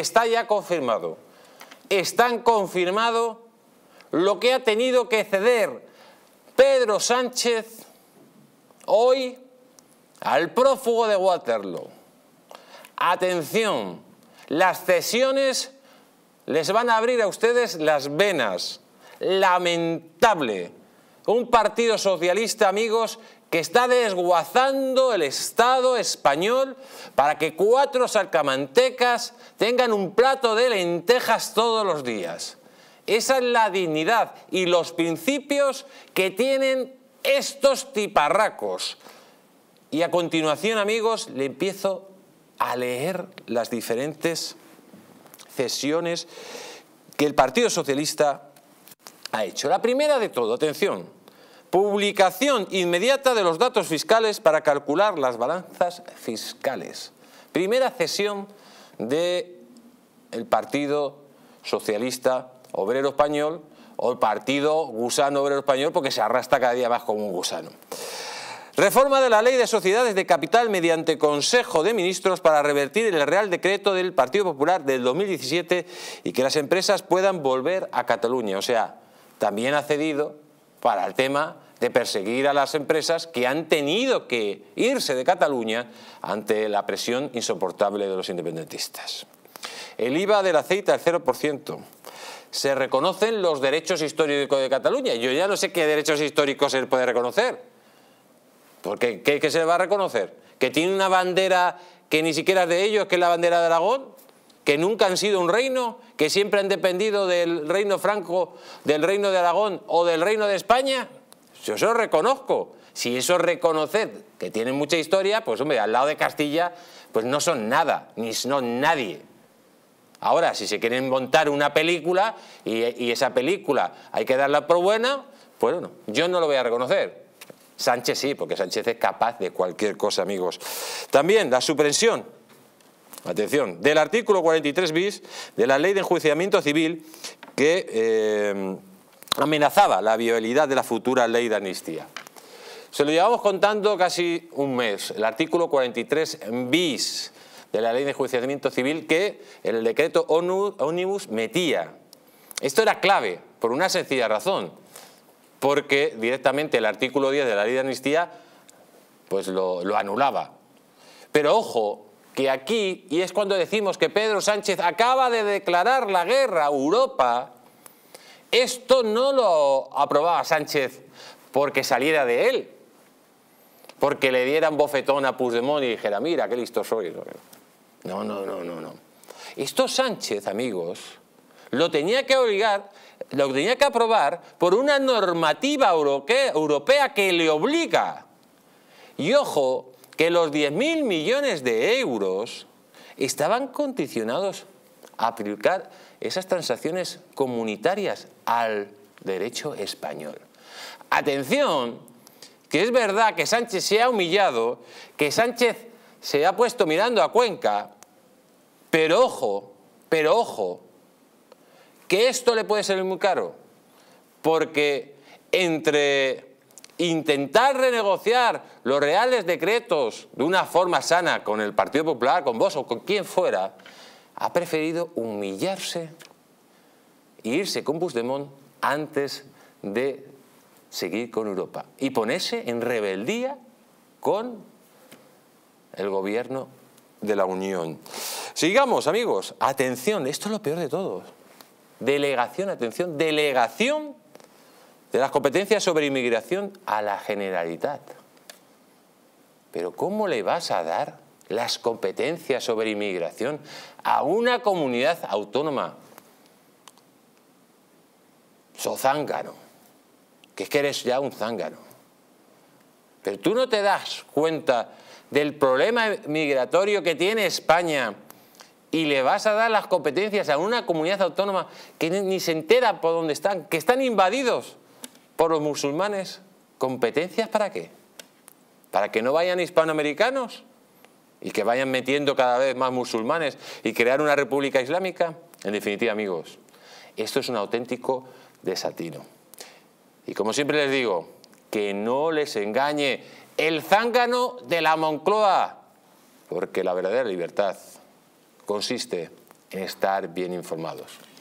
está ya confirmado. Están confirmado lo que ha tenido que ceder Pedro Sánchez hoy al prófugo de Waterloo. Atención, las cesiones les van a abrir a ustedes las venas. Lamentable. Un partido socialista, amigos, que está desguazando el Estado español para que cuatro salcamantecas tengan un plato de lentejas todos los días. Esa es la dignidad y los principios que tienen estos tiparracos. Y a continuación, amigos, le empiezo a leer las diferentes cesiones que el Partido Socialista ha hecho. La primera de todo, atención, Publicación inmediata de los datos fiscales para calcular las balanzas fiscales. Primera cesión del Partido Socialista Obrero Español o Partido Gusano Obrero Español porque se arrastra cada día más como un gusano. Reforma de la Ley de Sociedades de Capital mediante Consejo de Ministros para revertir el Real Decreto del Partido Popular del 2017 y que las empresas puedan volver a Cataluña. O sea, también ha cedido para el tema de perseguir a las empresas que han tenido que irse de Cataluña ante la presión insoportable de los independentistas. El IVA del aceite al 0%. Se reconocen los derechos históricos de Cataluña. Yo ya no sé qué derechos históricos se puede reconocer. Porque, ¿qué, ¿Qué se le va a reconocer? ¿Que tiene una bandera que ni siquiera es de ellos, que es la bandera de Aragón? que nunca han sido un reino, que siempre han dependido del reino franco, del reino de Aragón o del reino de España? Yo eso reconozco. Si eso reconoced que tienen mucha historia, pues hombre, al lado de Castilla, pues no son nada, ni son nadie. Ahora, si se quieren montar una película y, esa película hay que darla por buena, pues bueno, yo no lo voy a reconocer. Sánchez sí, porque Sánchez es capaz de cualquier cosa, amigos. También la supresión atención, del artículo 43 bis de la Ley de Enjuiciamiento Civil que eh, amenazaba la viabilidad de la futura ley de amnistía. Se lo llevamos contando casi un mes, el artículo 43 bis de la Ley de Enjuiciamiento Civil que el decreto Omnibus metía. Esto era clave, por una sencilla razón, porque directamente el artículo 10 de la Ley de Amnistía pues lo anulaba. Pero ojo, que aquí, y es cuando decimos que Pedro Sánchez acaba de declarar la guerra a Europa, esto no lo aprobaba Sánchez porque saliera de él, porque le dieran bofetón a Puigdemont y dijera, mira, qué listo soy. No, no, no, no, no. Esto Sánchez, amigos, lo tenía que obligar, lo tenía que aprobar por una normativa europea que le obliga. Y ojo, que los 10.000 millones de euros estaban condicionados a aplicar esas transacciones comunitarias al derecho español. Atención, que es verdad que Sánchez se ha humillado, que Sánchez se ha puesto mirando a Cuenca, pero ojo, pero ojo, que esto le puede ser muy caro, porque entre intentar renegociar los reales decretos de una forma sana con el Partido Popular, con vos o con quien fuera, ha preferido humillarse e irse con Busdemont antes de seguir con Europa y ponerse en rebeldía con el gobierno de la Unión. Sigamos, amigos. Atención, esto es lo peor de todo. Delegación, atención, delegación de las competencias sobre inmigración a la generalidad. Pero ¿cómo le vas a dar las competencias sobre inmigración a una comunidad autónoma? Sozángano, que es que eres ya un zángano. Pero tú no te das cuenta del problema migratorio que tiene España y le vas a dar las competencias a una comunidad autónoma que ni se entera por dónde están, que están invadidos por los musulmanes. ¿Competencias para qué? ¿Para que no vayan hispanoamericanos? ¿Y que vayan metiendo cada vez más musulmanes y crear una república islámica? En definitiva, amigos, esto es un auténtico desatino. Y como siempre les digo, que no les engañe el zángano de la Moncloa, porque la verdadera libertad consiste en estar bien informados.